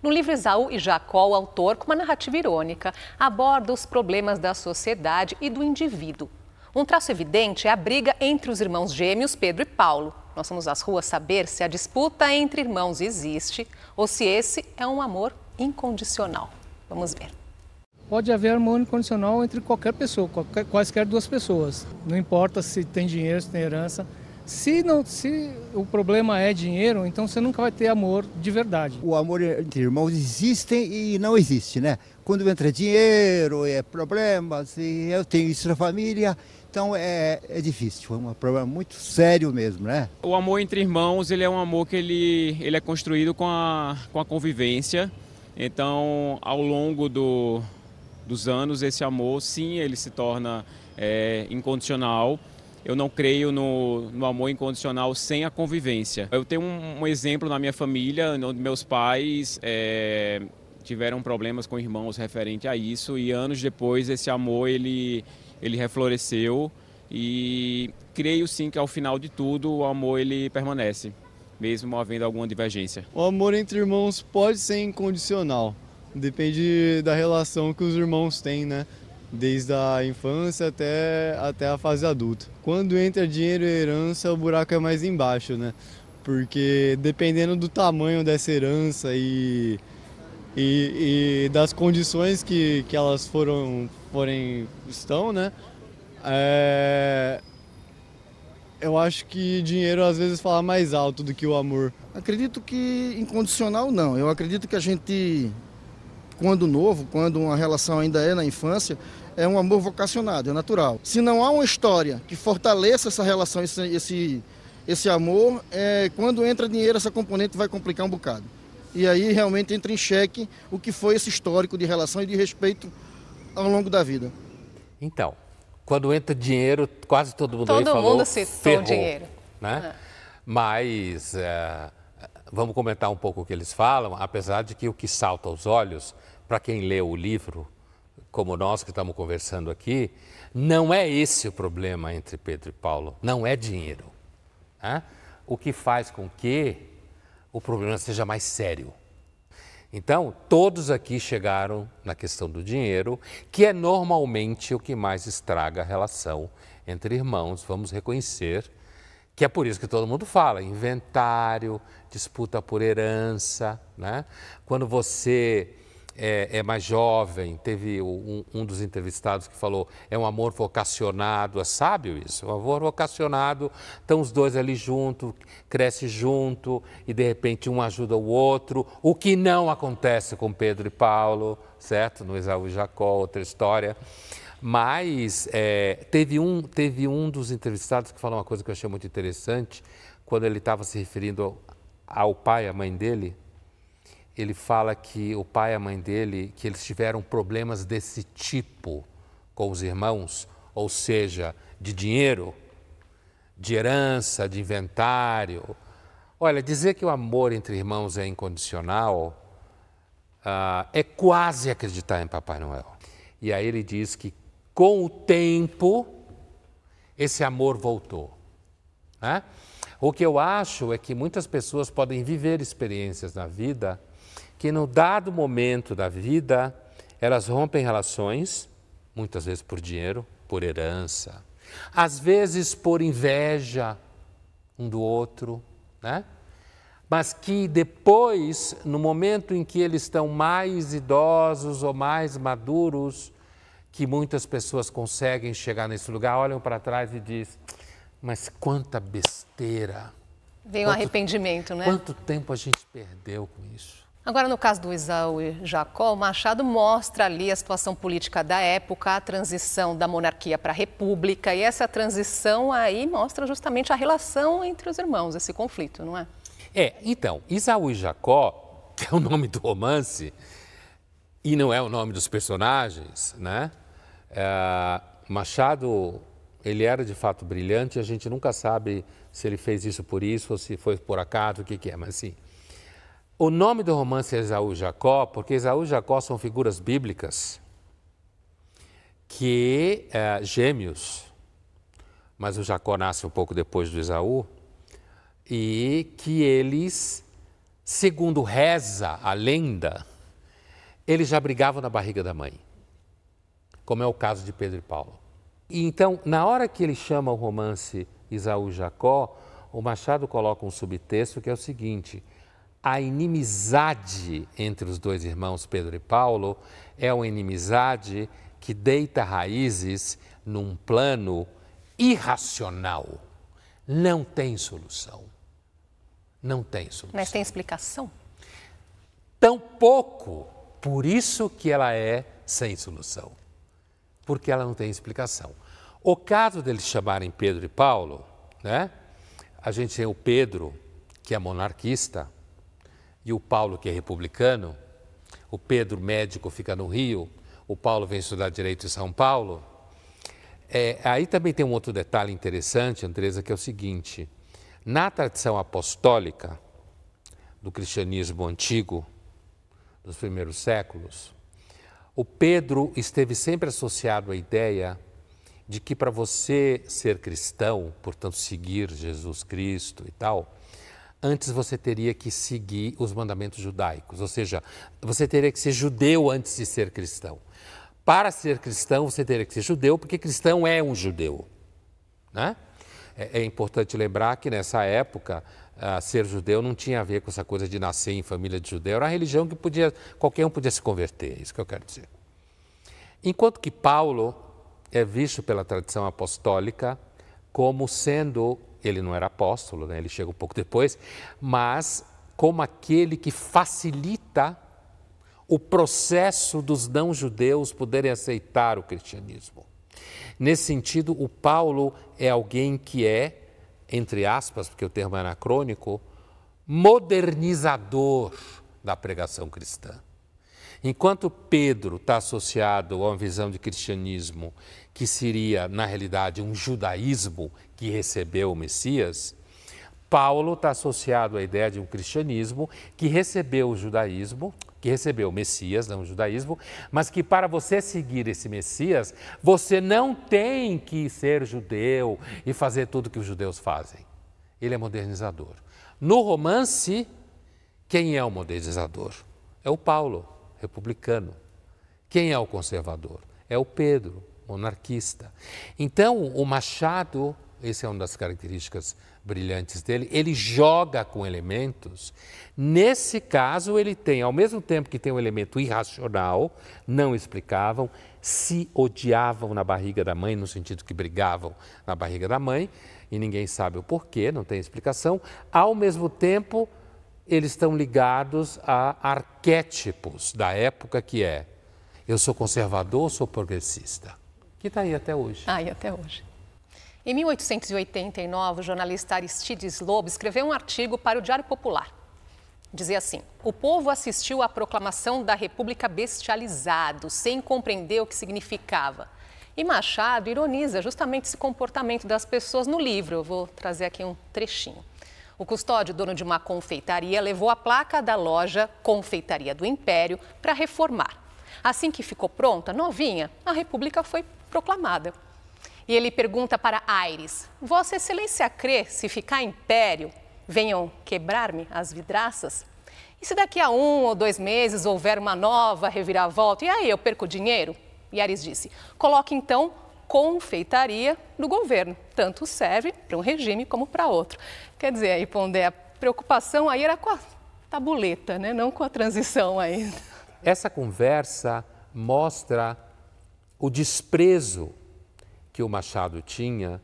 No livro Isaú e Jacó, o autor, com uma narrativa irônica, aborda os problemas da sociedade e do indivíduo. Um traço evidente é a briga entre os irmãos gêmeos Pedro e Paulo. Nós vamos às ruas saber se a disputa entre irmãos existe ou se esse é um amor incondicional. Vamos ver. Pode haver amor incondicional entre qualquer pessoa, qualquer, quaisquer duas pessoas. Não importa se tem dinheiro, se tem herança se, não, se o problema é dinheiro, então você nunca vai ter amor de verdade. O amor entre irmãos existe e não existe, né? Quando entra dinheiro, é problemas, e eu tenho isso na família, então é, é difícil, é um problema muito sério mesmo, né? O amor entre irmãos, ele é um amor que ele, ele é construído com a, com a convivência. Então, ao longo do, dos anos, esse amor, sim, ele se torna é, incondicional eu não creio no, no, amor incondicional sem a convivência. Eu tenho um, um exemplo na minha família, onde meus pais é, tiveram problemas com irmãos referente a isso e anos depois esse amor ele, ele refloresceu e creio sim que ao final de tudo o amor ele permanece, mesmo havendo alguma divergência. O amor entre irmãos pode ser incondicional, depende da relação que os irmãos têm, né? desde a infância até, até a fase adulta. Quando entra dinheiro e herança, o buraco é mais embaixo, né? Porque dependendo do tamanho dessa herança e, e, e das condições que, que elas foram, forem, estão, né? É, eu acho que dinheiro às vezes fala mais alto do que o amor. Acredito que incondicional não. Eu acredito que a gente quando novo, quando uma relação ainda é na infância, é um amor vocacionado, é natural. Se não há uma história que fortaleça essa relação, esse, esse, esse amor, é, quando entra dinheiro, essa componente vai complicar um bocado. E aí realmente entra em xeque o que foi esse histórico de relação e de respeito ao longo da vida. Então, quando entra dinheiro, quase todo mundo todo aí falou, mundo citou ferrou, dinheiro. Né? É. Mas é, Vamos comentar um pouco o que eles falam, apesar de que o que salta aos olhos, para quem lê o livro, como nós que estamos conversando aqui, não é esse o problema entre Pedro e Paulo, não é dinheiro. Né? O que faz com que o problema seja mais sério. Então, todos aqui chegaram na questão do dinheiro, que é normalmente o que mais estraga a relação entre irmãos, vamos reconhecer que é por isso que todo mundo fala, inventário, disputa por herança, né? Quando você é, é mais jovem. Teve um, um, dos entrevistados que falou, é um amor vocacionado. É sábio isso, um amor vocacionado. Estão os dois ali junto, cresce junto e de repente um ajuda o outro. O que não acontece com Pedro e Paulo, certo? No Esaú e Jacó, outra história. Mas é, teve, um, teve um dos entrevistados que falou uma coisa que eu achei muito interessante, quando ele estava se referindo ao pai, à mãe dele, ele fala que o pai e a mãe dele, que eles tiveram problemas desse tipo com os irmãos, ou seja, de dinheiro, de herança, de inventário. Olha, dizer que o amor entre irmãos é incondicional uh, é quase acreditar em Papai Noel. E aí ele diz que com o tempo esse amor voltou. Né? O que eu acho é que muitas pessoas podem viver experiências na vida que no dado momento da vida elas rompem relações, muitas vezes por dinheiro, por herança, às vezes por inveja um do outro, né? Mas que depois, no momento em que eles estão mais idosos ou mais maduros, que muitas pessoas conseguem chegar nesse lugar, olham para trás e diz: "Mas quanta besteira!" Vem o um arrependimento, né? Quanto tempo a gente perdeu com isso? Agora, no caso do Isaú e Jacó, Machado mostra ali a situação política da época, a transição da monarquia para a república, e essa transição aí mostra justamente a relação entre os irmãos, esse conflito, não é? É, então, Isaú e Jacó, que é o nome do romance, e não é o nome dos personagens, né? É, Machado, ele era de fato brilhante, a gente nunca sabe se ele fez isso por isso ou se foi por acaso, o que, que é, mas sim. O nome do romance é Esaú e Jacó, porque Esaú e Jacó são figuras bíblicas que é, gêmeos, mas o Jacó nasce um pouco depois do Esaú, e que eles, segundo reza a lenda, eles já brigavam na barriga da mãe, como é o caso de Pedro e Paulo. E então, na hora que ele chama o romance Esaú e Jacó, o Machado coloca um subtexto que é o seguinte: a inimizade entre os dois irmãos Pedro e Paulo é uma inimizade que deita raízes num plano irracional. Não tem solução. Não tem solução. Mas tem explicação? Tampouco. Por isso que ela é sem solução. Porque ela não tem explicação. O caso deles chamarem Pedro e Paulo, né? A gente tem o Pedro, que é monarquista, e o Paulo, que é republicano, o Pedro, médico, fica no Rio, o Paulo vem estudar direito em São Paulo. É, aí também tem um outro detalhe interessante, Andresa, que é o seguinte: na tradição apostólica do cristianismo antigo, dos primeiros séculos, o Pedro esteve sempre associado à ideia de que para você ser cristão, portanto seguir Jesus Cristo e tal, antes você teria que seguir os mandamentos judaicos, ou seja, você teria que ser judeu antes de ser cristão. Para ser cristão, você teria que ser judeu, porque cristão é um judeu. Né? É, é importante lembrar que nessa época, uh, ser judeu não tinha a ver com essa coisa de nascer em família de judeu, era uma religião que podia, qualquer um podia se converter, é isso que eu quero dizer. Enquanto que Paulo é visto pela tradição apostólica como sendo ele não era apóstolo, né? ele chega um pouco depois, mas como aquele que facilita o processo dos não-judeus poderem aceitar o cristianismo. Nesse sentido, o Paulo é alguém que é, entre aspas, porque o termo é anacrônico, modernizador da pregação cristã. Enquanto Pedro está associado a uma visão de cristianismo que seria, na realidade, um judaísmo que recebeu o Messias, Paulo está associado à ideia de um cristianismo que recebeu o judaísmo, que recebeu o Messias, não o judaísmo, mas que para você seguir esse Messias, você não tem que ser judeu e fazer tudo que os judeus fazem. Ele é modernizador. No romance, quem é o modernizador? É o Paulo, republicano. Quem é o conservador? É o Pedro, monarquista. Então, o Machado, essa é uma das características brilhantes dele, ele joga com elementos. Nesse caso, ele tem, ao mesmo tempo que tem um elemento irracional, não explicavam, se odiavam na barriga da mãe, no sentido que brigavam na barriga da mãe, e ninguém sabe o porquê, não tem explicação. Ao mesmo tempo, eles estão ligados a arquétipos da época que é eu sou conservador ou sou progressista? que está aí até hoje. Ah, e até hoje. Em 1889, o jornalista Aristides Lobo escreveu um artigo para o Diário Popular. Dizia assim: O povo assistiu à proclamação da República bestializado, sem compreender o que significava. E Machado ironiza justamente esse comportamento das pessoas no livro. Eu vou trazer aqui um trechinho. O custódio, dono de uma confeitaria, levou a placa da loja Confeitaria do Império para reformar. Assim que ficou pronta, novinha, a República foi proclamada. E ele pergunta para Aires: Vossa Excelência crê se ficar império, venham quebrar-me as vidraças? E se daqui a um ou dois meses houver uma nova reviravolta, e aí eu perco dinheiro? E Aires disse: coloque então confeitaria no governo. Tanto serve para um regime como para outro. Quer dizer, aí, Pondé, a preocupação aí era com a tabuleta, né? não com a transição ainda. Essa conversa mostra o desprezo que o Machado tinha,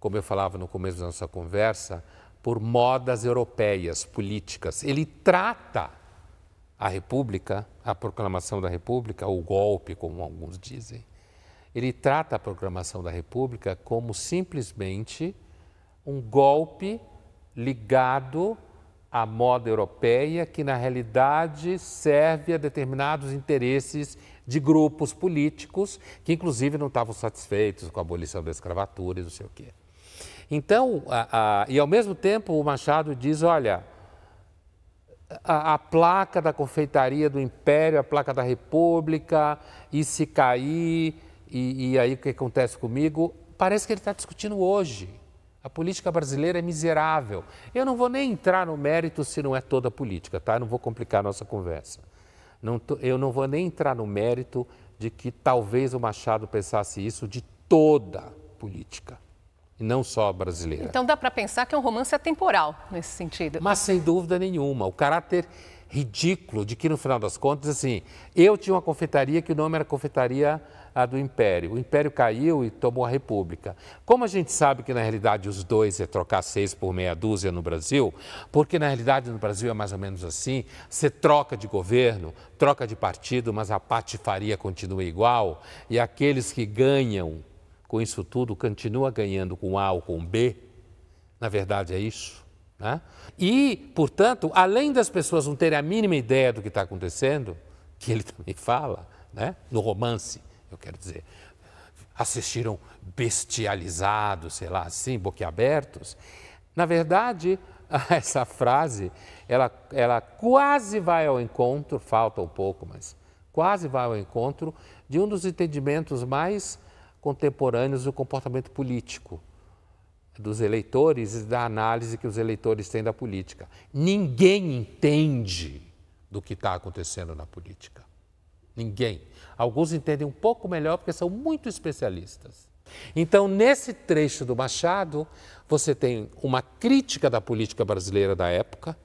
como eu falava no começo da nossa conversa, por modas europeias políticas. Ele trata a República, a proclamação da República, o golpe, como alguns dizem, ele trata a proclamação da República como simplesmente um golpe ligado a moda europeia, que na realidade serve a determinados interesses de grupos políticos que, inclusive, não estavam satisfeitos com a abolição da escravatura e não sei o quê. Então, a, a, e ao mesmo tempo, o Machado diz: olha, a, a, placa da confeitaria do Império, a placa da República, e se cair, e, e aí o que acontece comigo, parece que ele está discutindo hoje. A política brasileira é miserável. Eu não vou nem entrar no mérito se não é toda política, tá? Eu não vou complicar a nossa conversa. Não tô, eu não vou nem entrar no mérito de que talvez o Machado pensasse isso de toda política, e não só brasileira. Então dá para pensar que é um romance atemporal nesse sentido. Mas sem dúvida nenhuma, o caráter ridículo de que no final das contas, assim, eu tinha uma confeitaria que o nome era Confeitaria ah, do Império. O Império caiu e tomou a República. Como a gente sabe que na realidade os dois é trocar seis por meia dúzia no Brasil, porque na realidade no Brasil é mais ou menos assim: você troca de governo, troca de partido, mas a patifaria continua igual e aqueles que ganham com isso tudo continua ganhando com A ou com B. Na verdade é isso. Né? E, portanto, além das pessoas não terem a mínima ideia do que está acontecendo, que ele também fala, né? no romance, eu quero dizer, assistiram bestializados, sei lá, assim, boquiabertos. Na verdade, essa frase, ela, ela quase vai ao encontro, falta um pouco, mas quase vai ao encontro de um dos entendimentos mais contemporâneos do comportamento político, dos eleitores e da análise que os eleitores têm da política. Ninguém entende do que está acontecendo na política. Ninguém. Alguns entendem um pouco melhor porque são muito especialistas. Então, nesse trecho do Machado, você tem uma crítica da política brasileira da época,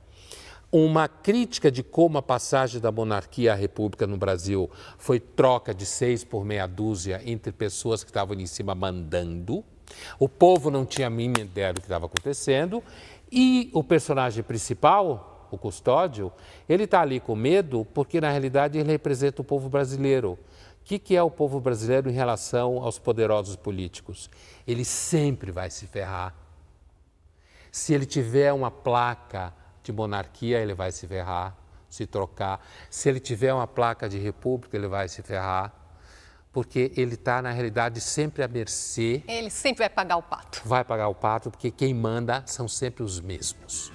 uma crítica de como a passagem da monarquia à república no Brasil foi troca de seis por meia dúzia entre pessoas que estavam em cima mandando o povo não tinha a mínima ideia do que estava acontecendo e o personagem principal, o custódio, ele está ali com medo porque na realidade ele representa o povo brasileiro. O que, que, é o povo brasileiro em relação aos poderosos políticos? Ele sempre vai se ferrar. Se ele tiver uma placa de monarquia, ele vai se ferrar, se trocar. Se ele tiver uma placa de república, ele vai se ferrar porque ele está, na realidade, sempre à mercê. Ele sempre vai pagar o pato. Vai pagar o pato, porque quem manda são sempre os mesmos.